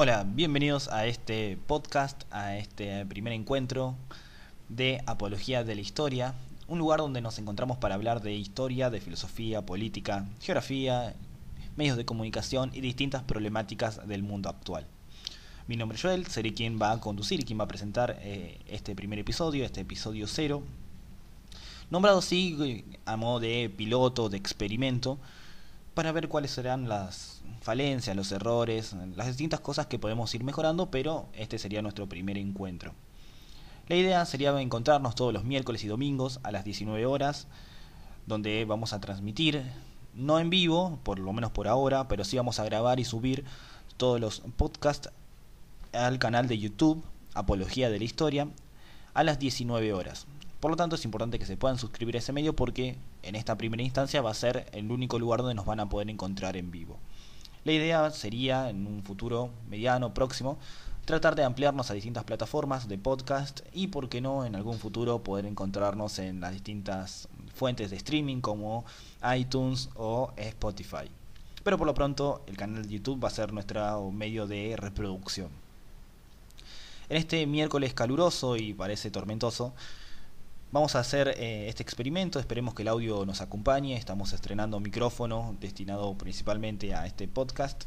Hola, bienvenidos a este podcast, a este primer encuentro de Apología de la Historia, un lugar donde nos encontramos para hablar de historia, de filosofía, política, geografía, medios de comunicación y distintas problemáticas del mundo actual. Mi nombre es Joel, seré quien va a conducir quien va a presentar eh, este primer episodio, este episodio cero, nombrado así a modo de piloto, de experimento, para ver cuáles serán las falencias, los errores, las distintas cosas que podemos ir mejorando, pero este sería nuestro primer encuentro. La idea sería encontrarnos todos los miércoles y domingos a las 19 horas, donde vamos a transmitir, no en vivo, por lo menos por ahora, pero sí vamos a grabar y subir todos los podcasts al canal de YouTube, Apología de la Historia, a las 19 horas. Por lo tanto, es importante que se puedan suscribir a ese medio porque en esta primera instancia va a ser el único lugar donde nos van a poder encontrar en vivo. La idea sería, en un futuro mediano, próximo, tratar de ampliarnos a distintas plataformas de podcast y, por qué no, en algún futuro poder encontrarnos en las distintas fuentes de streaming como iTunes o Spotify. Pero por lo pronto el canal de YouTube va a ser nuestro medio de reproducción. En este miércoles caluroso y parece tormentoso, Vamos a hacer eh, este experimento, esperemos que el audio nos acompañe, estamos estrenando micrófono destinado principalmente a este podcast.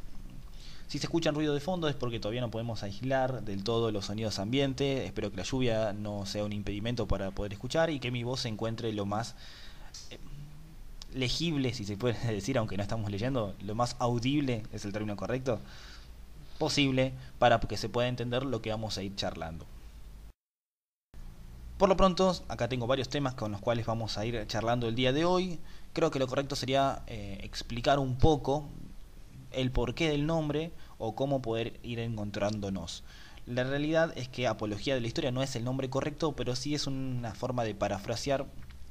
Si se escuchan ruido de fondo es porque todavía no podemos aislar del todo los sonidos ambiente, espero que la lluvia no sea un impedimento para poder escuchar y que mi voz se encuentre lo más eh, legible, si se puede decir, aunque no estamos leyendo, lo más audible es el término correcto, posible para que se pueda entender lo que vamos a ir charlando. Por lo pronto, acá tengo varios temas con los cuales vamos a ir charlando el día de hoy. Creo que lo correcto sería eh, explicar un poco el porqué del nombre o cómo poder ir encontrándonos. La realidad es que Apología de la Historia no es el nombre correcto, pero sí es una forma de parafrasear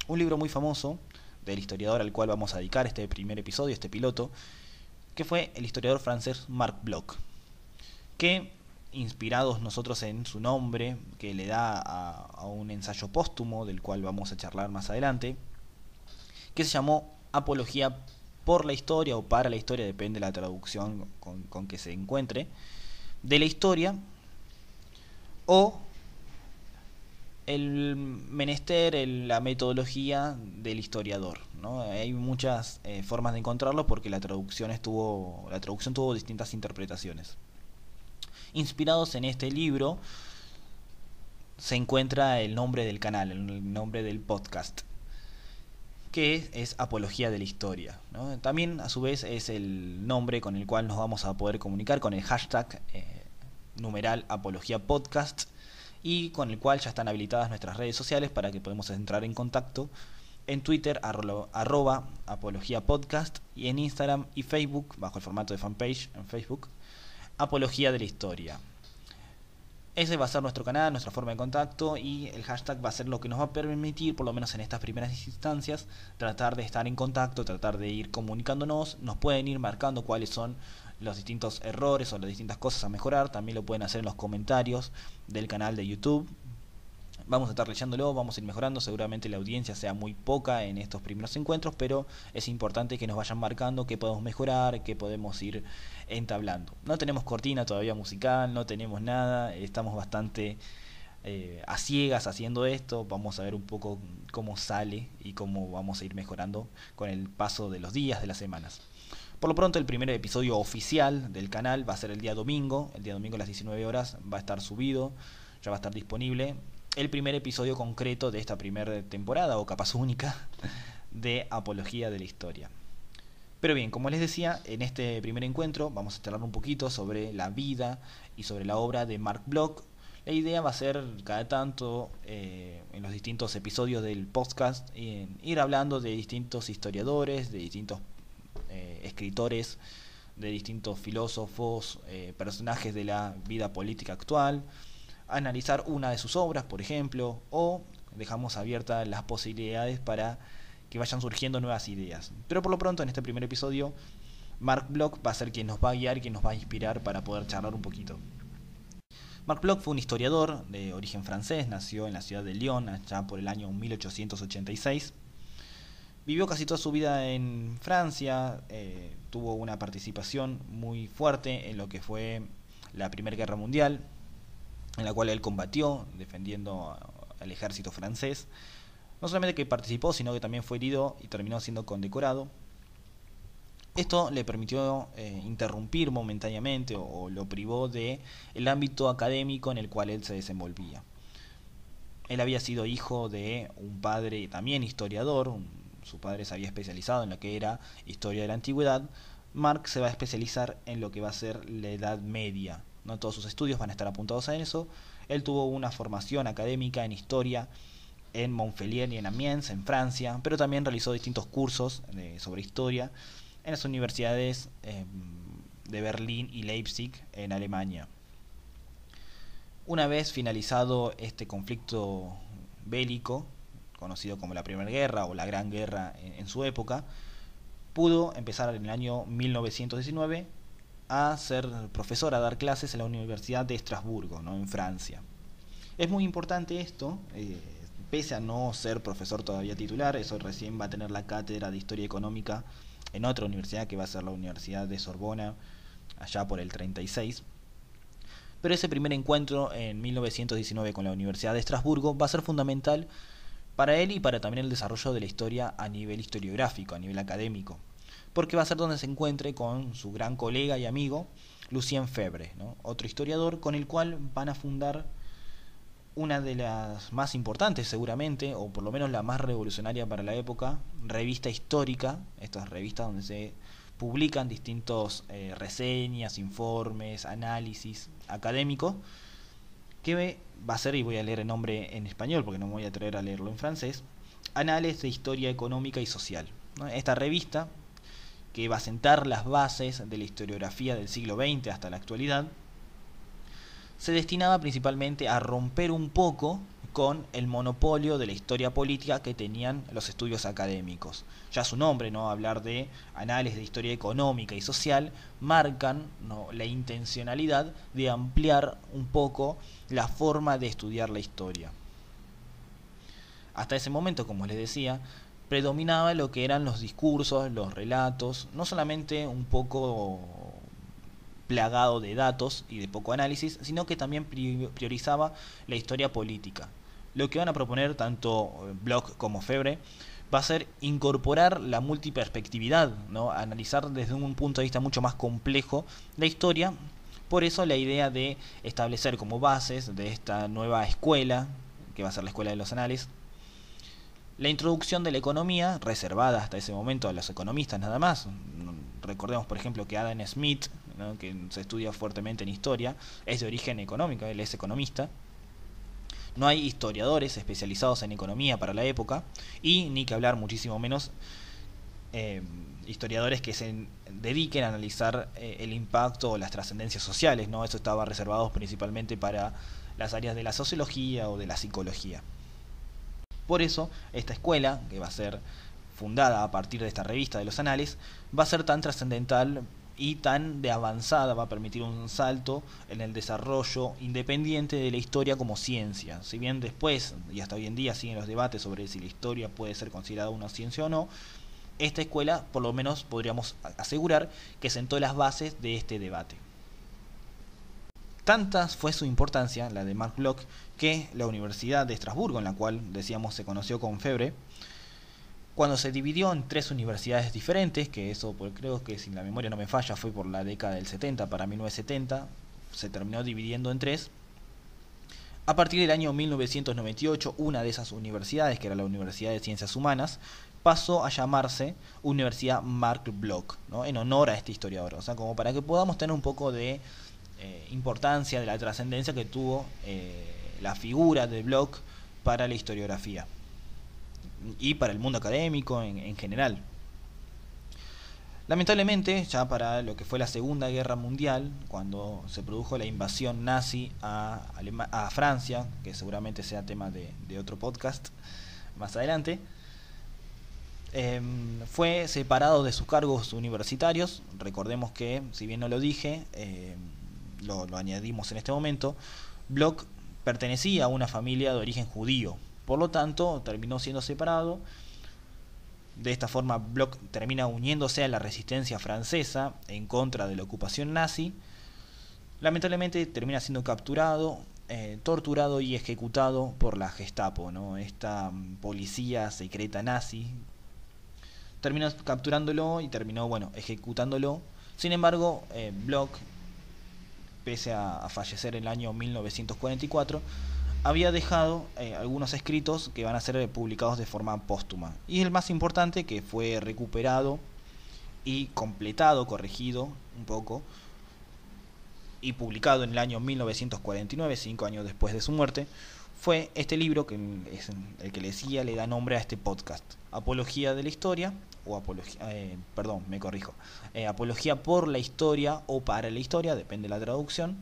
un libro muy famoso del historiador al cual vamos a dedicar este primer episodio, este piloto, que fue el historiador francés Marc Bloch, que inspirados nosotros en su nombre, que le da a, un ensayo póstumo, del cual vamos a charlar más adelante, que se llamó Apología por la historia o para la historia, depende de la traducción con, que se encuentre, de la historia, o el menester, la metodología del historiador. Hay muchas eh, formas de encontrarlo porque la traducción estuvo, la traducción tuvo distintas interpretaciones inspirados en este libro, se encuentra el nombre del canal, el nombre del podcast, que es, Apología de la Historia. También a su vez es el nombre con el cual nos vamos a poder comunicar con el hashtag eh, numeral Apología Podcast y con el cual ya están habilitadas nuestras redes sociales para que podamos entrar en contacto en Twitter arroba apología podcast y en Instagram y Facebook bajo el formato de fanpage en Facebook apología de la historia. Ese va a ser nuestro canal, nuestra forma de contacto y el hashtag va a ser lo que nos va a permitir, por lo menos en estas primeras instancias, tratar de estar en contacto, tratar de ir comunicándonos. Nos pueden ir marcando cuáles son los distintos errores o las distintas cosas a mejorar. También lo pueden hacer en los comentarios del canal de YouTube. Vamos a estar leyéndolo, vamos a ir mejorando, seguramente la audiencia sea muy poca en estos primeros encuentros, pero es importante que nos vayan marcando qué podemos mejorar, qué podemos ir entablando. No tenemos cortina todavía musical, no tenemos nada, estamos bastante eh, a ciegas haciendo esto, vamos a ver un poco cómo sale y cómo vamos a ir mejorando con el paso de los días, de las semanas. Por lo pronto, el primer episodio oficial del canal va a ser el día domingo. El día domingo a las 19 horas va a estar subido, ya va a estar disponible el primer episodio concreto de esta primera temporada, o capaz única, de Apología de la Historia. Pero bien, como les decía, en este primer encuentro vamos a charlar un poquito sobre la vida y sobre la obra de Mark Bloch. La idea va a ser cada tanto eh, en los distintos episodios del podcast eh, ir hablando de distintos historiadores, de distintos eh, escritores, de distintos filósofos, personajes de la vida política actual, analizar una de sus obras, por ejemplo, o dejamos abiertas las posibilidades para que vayan surgiendo nuevas ideas. Pero por lo pronto, en este primer episodio, Marc Bloch va a ser quien nos va a guiar, quien nos va a inspirar para poder charlar un poquito. Marc Bloch fue un historiador de origen francés, nació en la ciudad de Lyon allá por el año 1886. Vivió casi toda su vida en Francia, eh, tuvo una participación muy fuerte en lo que fue la Primera Guerra Mundial, en la cual él combatió defendiendo al ejército francés. No solamente que participó, sino que también fue herido y terminó siendo condecorado. Esto le permitió eh, interrumpir momentáneamente o, lo privó de el ámbito académico en el cual él se desenvolvía. Él había sido hijo de un padre también historiador, su padre se había especializado en lo que era historia de la antigüedad. Marx se va a especializar en lo que va a ser la Edad Media, no todos sus estudios van a estar apuntados a eso. Él tuvo una formación académica en historia en Montpellier y en Amiens, en Francia, pero también realizó distintos cursos eh, sobre historia en las universidades em, de Berlín y Leipzig, en Alemania. Una vez finalizado este conflicto bélico, conocido como la Primera Guerra o la Gran Guerra en su época, pudo empezar en el año 1919 a ser profesor, a dar clases en la Universidad de Estrasburgo, ¿no? en Francia. Es muy importante esto, eh, pese a no ser profesor todavía titular, eso recién va a tener la cátedra de Historia Económica en otra universidad que va a ser la Universidad de Sorbona, allá por el 36. Pero ese primer encuentro en 1919 con la Universidad de Estrasburgo va a ser fundamental para él y para también el desarrollo de la historia a nivel historiográfico, a nivel académico porque va a ser donde se encuentre con su gran colega y amigo Lucien Febre, otro historiador con el cual van a fundar una de las más importantes seguramente, o por lo menos la más revolucionaria para la época, revista histórica, estas revista donde se publican distintos eh, reseñas, informes, análisis académicos, que va a ser, y voy a leer el nombre en español porque no me voy a atrever a leerlo en francés, Anales de Historia Económica y Social. Esta revista que va a sentar las bases de la historiografía del siglo XX hasta la actualidad, se destinaba principalmente a romper un poco con el monopolio de la historia política que tenían los estudios académicos. Ya su nombre, ¿no? hablar de análisis de historia económica y social, marcan la intencionalidad de ampliar un poco la forma de estudiar la historia. Hasta ese momento, como les decía, predominaba lo que eran los discursos, los relatos, no solamente un poco plagado de datos y de poco análisis, sino que también priorizaba la historia política. Lo que van a proponer tanto eh, Bloch como Febre va a ser incorporar la multiperspectividad, ¿no? analizar desde un punto de vista mucho más complejo la historia. Por eso la idea de establecer como bases de esta nueva escuela, que va a ser la escuela de los análisis, la introducción de la economía, reservada hasta ese momento a los economistas nada más. Recordemos, por ejemplo, que Adam Smith, que se estudia fuertemente en historia, es de origen económico, él es economista. No hay historiadores especializados en economía para la época y ni que hablar muchísimo menos eh, historiadores que se dediquen a analizar eh, el impacto o las trascendencias sociales, ¿no? Eso estaba reservado principalmente para las áreas de la sociología o de la psicología. Por eso, esta escuela, que va a ser fundada a partir de esta revista de los anales, va a ser tan trascendental y tan de avanzada, va a permitir un salto en el desarrollo independiente de la historia como ciencia. Si bien después y hasta hoy en día siguen los debates sobre si la historia puede ser considerada una ciencia o no, esta escuela por lo menos podríamos asegurar que sentó las bases de este debate. Tanta fue su importancia, la de Mark Bloch, que la Universidad de Estrasburgo, en la cual decíamos se conoció con Febre, cuando se dividió en tres universidades diferentes, que eso pues, creo que si la memoria no me falla fue por la década del 70 para 1970, se terminó dividiendo en tres. A partir del año 1998, una de esas universidades, que era la Universidad de Ciencias Humanas, pasó a llamarse Universidad Mark Bloch, ¿no? en honor a este historiador. O sea, como para que podamos tener un poco de eh, importancia, de la trascendencia que tuvo eh, la figura de Bloch para la historiografía y para el mundo académico en, general. Lamentablemente, ya para lo que fue la Segunda Guerra Mundial, cuando se produjo la invasión nazi a, Francia, que seguramente sea tema de, otro podcast más adelante, em, fue separado de sus cargos universitarios. Recordemos que, si bien no lo dije, em, lo, añadimos en este momento, Bloch pertenecía a una familia de origen judío. Por lo tanto, terminó siendo separado. De esta forma, Bloch termina uniéndose a la resistencia francesa en contra de la ocupación nazi. Lamentablemente termina siendo capturado, eh, torturado y ejecutado por la Gestapo, esta mm, policía secreta nazi. Terminó capturándolo y terminó bueno, ejecutándolo. Sin embargo, eh, Bloch pese a, fallecer en el año 1944, había dejado eh, algunos escritos que van a ser eh, publicados de forma póstuma. Y el más importante, que fue recuperado y completado, corregido un poco, y publicado en el año 1949, cinco años después de su muerte, fue este libro, que es el que le decía, le da nombre a este podcast, Apología de la Historia, o Apología, eh, perdón, me corrijo, eh, Apología por la Historia o para la Historia, depende de la traducción,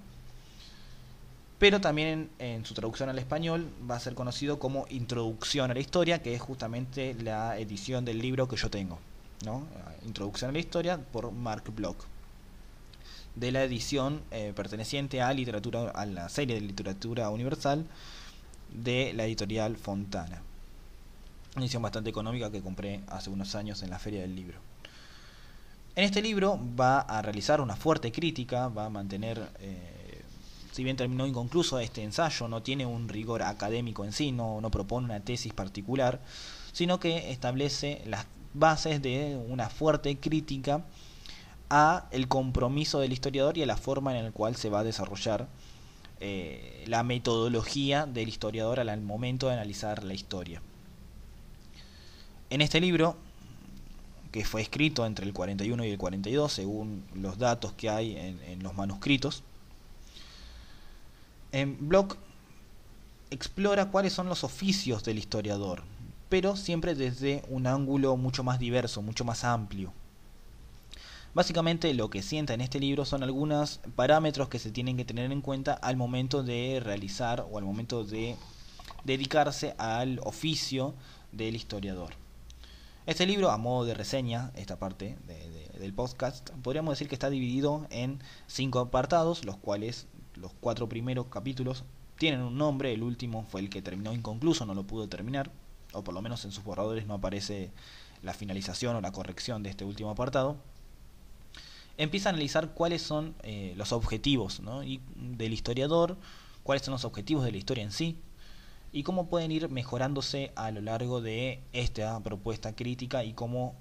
pero también en, su traducción al español va a ser conocido como Introducción a la Historia, que es justamente la edición del libro que yo tengo, Introducción a la Historia por Mark Bloch de la edición eh, perteneciente a literatura a la serie de literatura universal de la editorial Fontana. Una edición bastante económica que compré hace unos años en la feria del libro. En este libro va a realizar una fuerte crítica, va a mantener, eh, si bien terminó inconcluso este ensayo, no tiene un rigor académico en sí, no, no propone una tesis particular, sino que establece las bases de una fuerte crítica a el compromiso del historiador y a la forma en la cual se va a desarrollar eh, la metodología del historiador al momento de analizar la historia. En este libro, que fue escrito entre el 41 y el 42, según los datos que hay en, los manuscritos, en eh, explora cuáles son los oficios del historiador, pero siempre desde un ángulo mucho más diverso, mucho más amplio. Básicamente lo que sienta en este libro son algunos parámetros que se tienen que tener en cuenta al momento de realizar o al momento de dedicarse al oficio del historiador. Este libro, a modo de reseña, esta parte del podcast, podríamos decir que está dividido en cinco apartados, los cuales los cuatro primeros capítulos tienen un nombre, el último fue el que terminó inconcluso, no lo pudo terminar, o por lo menos en sus borradores no aparece la finalización o la corrección de este último apartado empieza a analizar cuáles son eh, los objetivos del historiador, cuáles son los objetivos de la historia en sí y cómo pueden ir mejorándose a lo largo de esta propuesta crítica y cómo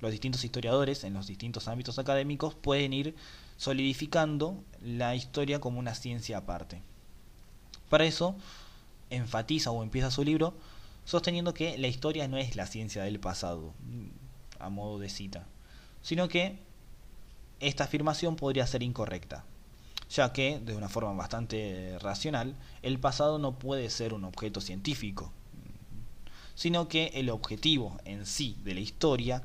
los distintos historiadores en los distintos ámbitos académicos pueden ir solidificando la historia como una ciencia aparte. Para eso, enfatiza o empieza su libro sosteniendo que la historia no es la ciencia del pasado, a modo de cita, sino que esta afirmación podría ser incorrecta, ya que, de una forma bastante racional, el pasado no puede ser un objeto científico, sino que el objetivo en sí de la historia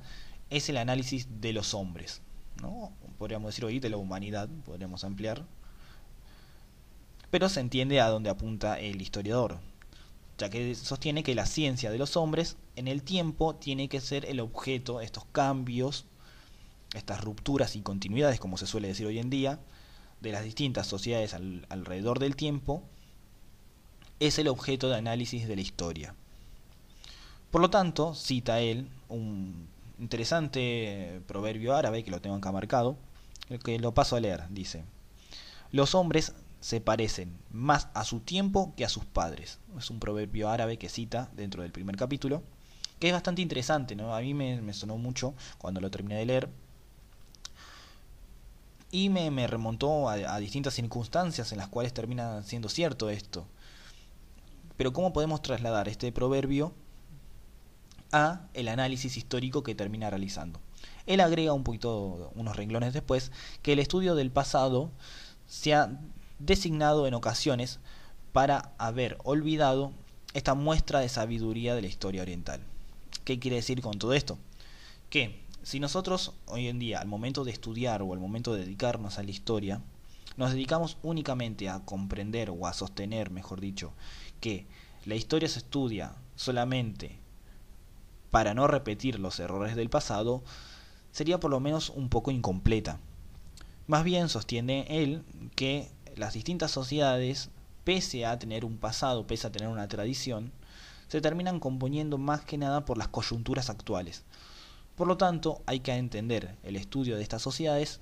es el análisis de los hombres, ¿no? podríamos decir hoy de la humanidad, podríamos ampliar, pero se entiende a dónde apunta el historiador, ya que sostiene que la ciencia de los hombres en el tiempo tiene que ser el objeto de estos cambios estas rupturas y continuidades, como se suele decir hoy en día, de las distintas sociedades alrededor del tiempo, es el objeto de análisis de la historia. Por lo tanto, cita él un interesante proverbio árabe que lo tengo acá marcado, que lo paso a leer, dice, los hombres se parecen más a su tiempo que a sus padres. Es un proverbio árabe que cita dentro del primer capítulo, que es bastante interesante, ¿no? A mí me sonó mucho cuando lo terminé de leer, y me, remontó a, distintas circunstancias en las cuales termina siendo cierto esto. Pero ¿cómo podemos trasladar este proverbio a el análisis histórico que termina realizando? Él agrega un poquito, unos renglones después, que el estudio del pasado se ha designado en ocasiones para haber olvidado esta muestra de sabiduría de la historia oriental. ¿Qué quiere decir con todo esto? Que si nosotros hoy en día, al momento de estudiar o al momento de dedicarnos a la historia, nos dedicamos únicamente a comprender o a sostener, mejor dicho, que la historia se estudia solamente para no repetir los errores del pasado, sería por lo menos un poco incompleta. Más bien sostiene él que las distintas sociedades, pese a tener un pasado, pese a tener una tradición, se terminan componiendo más que nada por las coyunturas actuales. Por lo tanto, hay que entender el estudio de estas sociedades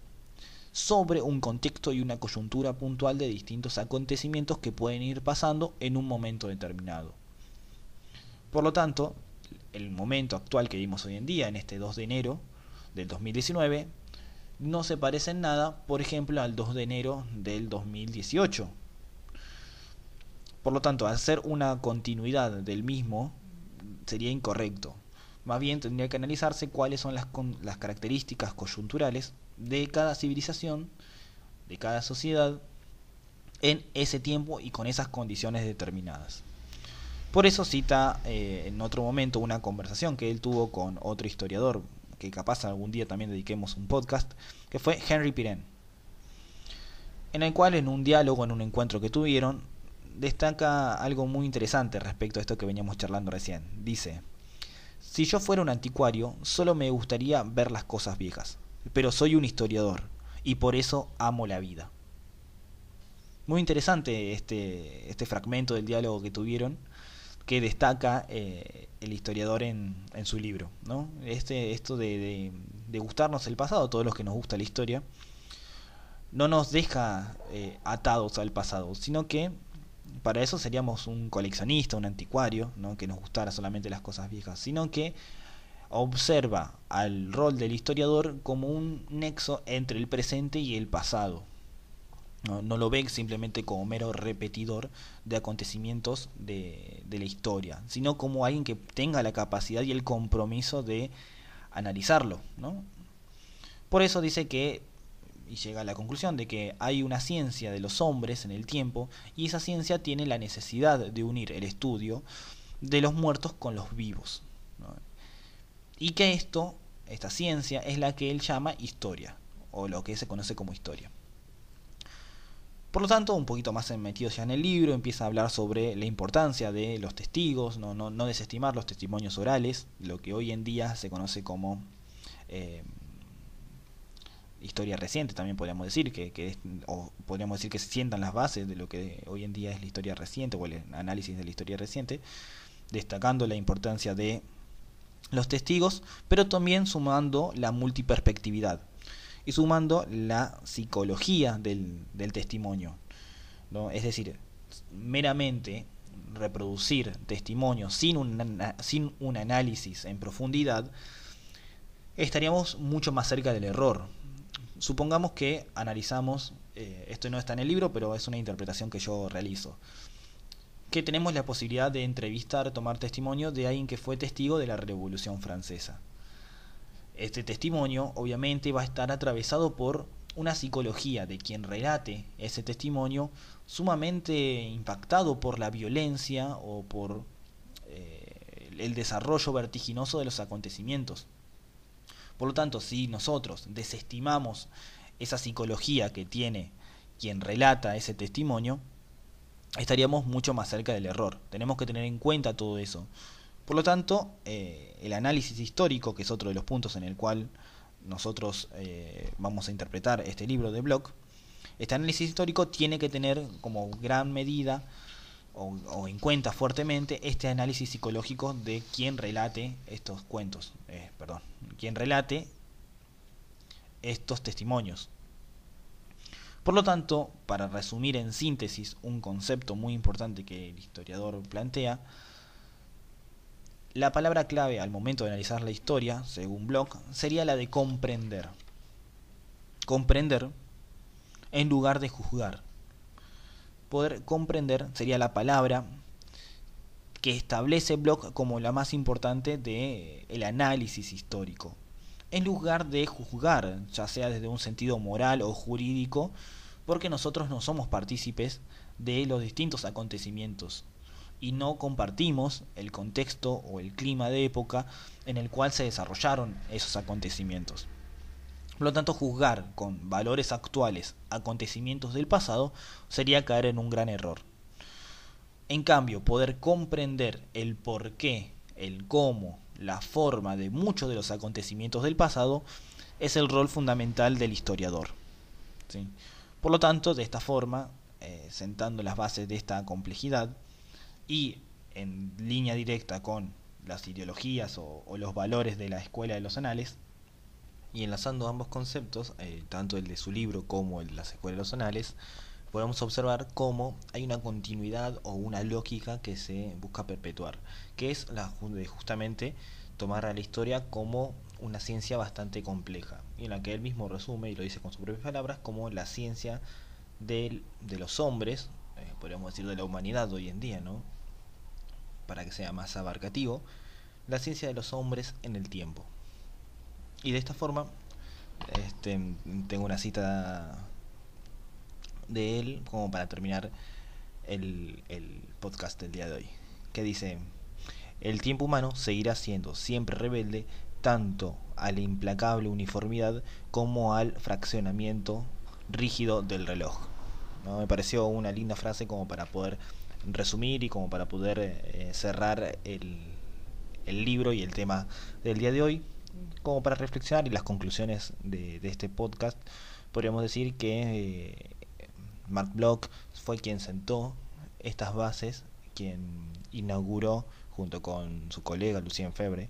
sobre un contexto y una coyuntura puntual de distintos acontecimientos que pueden ir pasando en un momento determinado. Por lo tanto, el momento actual que vimos hoy en día, en este 2 de enero del 2019, no se parece en nada, por ejemplo, al 2 de enero del 2018. Por lo tanto, hacer una continuidad del mismo sería incorrecto. Más bien tendría que analizarse cuáles son las, características coyunturales de cada civilización, de cada sociedad, en ese tiempo y con esas condiciones determinadas. Por eso cita eh, en otro momento una conversación que él tuvo con otro historiador, que capaz algún día también dediquemos un podcast, que fue Henry Piren, en el cual en un diálogo, en un encuentro que tuvieron, destaca algo muy interesante respecto a esto que veníamos charlando recién. Dice, si yo fuera un anticuario, solo me gustaría ver las cosas viejas, pero soy un historiador y por eso amo la vida. Muy interesante este, este fragmento del diálogo que tuvieron que destaca eh, el historiador en, en, su libro. Este, esto de, gustarnos el pasado, todos los que nos gusta la historia, no nos deja eh, atados al pasado, sino que para eso seríamos un coleccionista, un anticuario, ¿no? que nos gustara solamente las cosas viejas, sino que observa al rol del historiador como un nexo entre el presente y el pasado. No, lo ve simplemente como mero repetidor de acontecimientos de, de la historia, sino como alguien que tenga la capacidad y el compromiso de analizarlo. ¿no? Por eso dice que y llega a la conclusión de que hay una ciencia de los hombres en el tiempo y esa ciencia tiene la necesidad de unir el estudio de los muertos con los vivos. Y que esto, esta ciencia, es la que él llama historia, o lo que se conoce como historia. Por lo tanto, un poquito más metido ya en el libro, empieza a hablar sobre la importancia de los testigos, no, desestimar los testimonios orales, lo que hoy en día se conoce como eh, historia reciente también podríamos decir, que, que o podríamos decir que se sientan las bases de lo que hoy en día es la historia reciente o el análisis de la historia reciente, destacando la importancia de los testigos, pero también sumando la multiperspectividad y sumando la psicología del, testimonio. ¿no? Es decir, meramente reproducir testimonios sin un, sin un análisis en profundidad, estaríamos mucho más cerca del error, supongamos que analizamos, eh, esto no está en el libro, pero es una interpretación que yo realizo, que tenemos la posibilidad de entrevistar, tomar testimonio de alguien que fue testigo de la Revolución Francesa. Este testimonio obviamente va a estar atravesado por una psicología de quien relate ese testimonio sumamente impactado por la violencia o por eh, el desarrollo vertiginoso de los acontecimientos. Por lo tanto, si nosotros desestimamos esa psicología que tiene quien relata ese testimonio, estaríamos mucho más cerca del error. Tenemos que tener en cuenta todo eso. Por lo tanto, eh, el análisis histórico, que es otro de los puntos en el cual nosotros eh, vamos a interpretar este libro de Bloch, este análisis histórico tiene que tener como gran medida o, en cuenta fuertemente este análisis psicológico de quien relate estos cuentos, eh, perdón, quien relate estos testimonios. Por lo tanto, para resumir en síntesis un concepto muy importante que el historiador plantea, la palabra clave al momento de analizar la historia, según Bloch, sería la de comprender. Comprender en lugar de juzgar poder comprender sería la palabra que establece Bloch como la más importante de el análisis histórico, en lugar de juzgar, ya sea desde un sentido moral o jurídico, porque nosotros no somos partícipes de los distintos acontecimientos y no compartimos el contexto o el clima de época en el cual se desarrollaron esos acontecimientos. Por lo tanto, juzgar con valores actuales acontecimientos del pasado sería caer en un gran error. En cambio, poder comprender el por qué, el cómo, la forma de muchos de los acontecimientos del pasado es el rol fundamental del historiador. Por lo tanto, de esta forma, eh, sentando las bases de esta complejidad y en línea directa con las ideologías o los valores de la escuela de los anales, y enlazando ambos conceptos, eh, tanto el de su libro como el de las escuelas zonales, podemos observar cómo hay una continuidad o una lógica que se busca perpetuar, que es la, justamente tomar a la historia como una ciencia bastante compleja, y en la que él mismo resume y lo dice con sus propias palabras como la ciencia de los hombres, eh, podríamos decir de la humanidad hoy en día, ¿no? para que sea más abarcativo, la ciencia de los hombres en el tiempo. Y de esta forma, este, tengo una cita de él como para terminar el, podcast del día de hoy, que dice, el tiempo humano seguirá siendo siempre rebelde tanto a la implacable uniformidad como al fraccionamiento rígido del reloj. Me pareció una linda frase como para poder resumir y como para poder eh, cerrar el, el libro y el tema del día de hoy como para reflexionar y las conclusiones de, este podcast, podríamos decir que eh, Mark Bloch fue quien sentó estas bases, quien inauguró junto con su colega Lucien Febre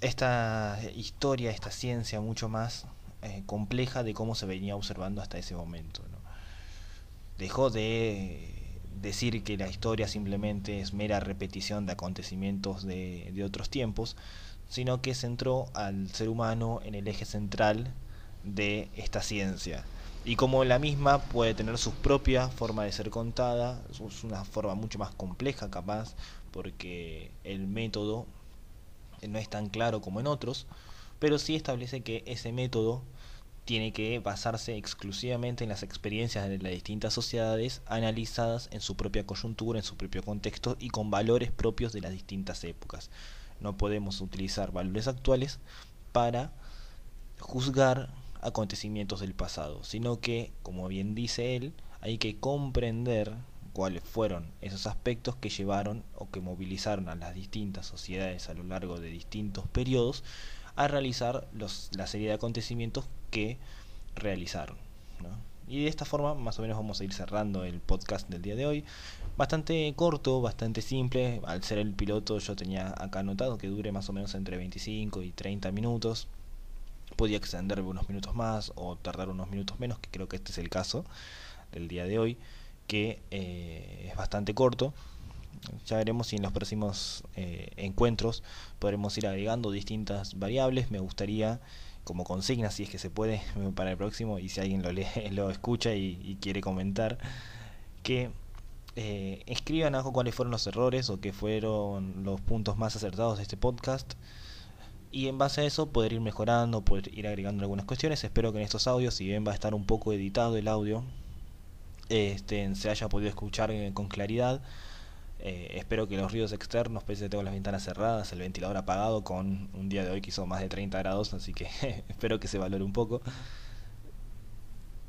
esta historia, esta ciencia mucho más eh, compleja de cómo se venía observando hasta ese momento. Dejó de decir que la historia simplemente es mera repetición de acontecimientos de otros tiempos, sino que centró al ser humano en el eje central de esta ciencia. Y como la misma puede tener su propia forma de ser contada, es una forma mucho más compleja capaz, porque el método no es tan claro como en otros, pero sí establece que ese método tiene que basarse exclusivamente en las experiencias de las distintas sociedades analizadas en su propia coyuntura, en su propio contexto y con valores propios de las distintas épocas. No podemos utilizar valores actuales para juzgar acontecimientos del pasado, sino que, como bien dice él, hay que comprender cuáles fueron esos aspectos que llevaron o que movilizaron a las distintas sociedades a lo largo de distintos periodos a realizar la serie de acontecimientos que realizaron. Y de esta forma más o menos vamos a ir cerrando el podcast del día de hoy bastante corto, bastante simple. Al ser el piloto yo tenía acá anotado que dure más o menos entre 25 y 30 minutos. Podía extender unos minutos más o tardar unos minutos menos, que creo que este es el caso del día de hoy, que eh, es bastante corto. Ya veremos si en los próximos eh, encuentros podremos ir agregando distintas variables. Me gustaría como consigna, si es que se puede, para el próximo, y si alguien lo, lee, lo escucha y quiere comentar, que eh, escriban abajo cuáles fueron los errores o qué fueron los puntos más acertados de este podcast. Y en base a eso poder ir mejorando, poder ir agregando algunas cuestiones. Espero que en estos audios, si bien va a estar un poco editado el audio, este, se haya podido escuchar eh, con claridad. Eh, espero que los ruidos externos, pese a que tengo las ventanas cerradas, el ventilador apagado, con un día de hoy que hizo más de 30 grados, así que espero que se valore un poco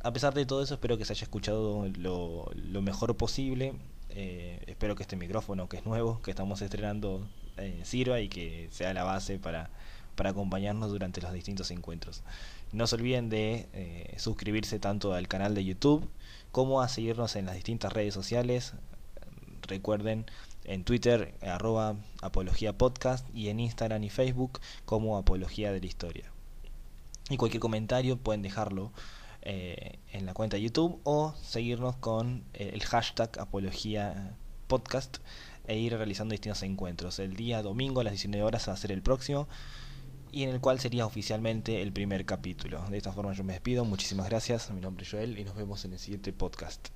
a pesar de todo eso, espero que se haya escuchado lo, mejor posible. Eh, espero que este micrófono, que es nuevo, que estamos estrenando, sirva y que sea la base para, acompañarnos durante los distintos encuentros. No se olviden de eh, suscribirse tanto al canal de YouTube como a seguirnos en las distintas redes sociales. Recuerden en Twitter, arroba apología podcast, y en Instagram y Facebook como apología de la historia. Y cualquier comentario pueden dejarlo eh, en la cuenta de YouTube o seguirnos con eh, el hashtag Apología Podcast e ir realizando distintos encuentros. El día domingo a las 19 horas va a ser el próximo y en el cual sería oficialmente el primer capítulo. De esta forma yo me despido, muchísimas gracias, mi nombre es Joel y nos vemos en el siguiente podcast.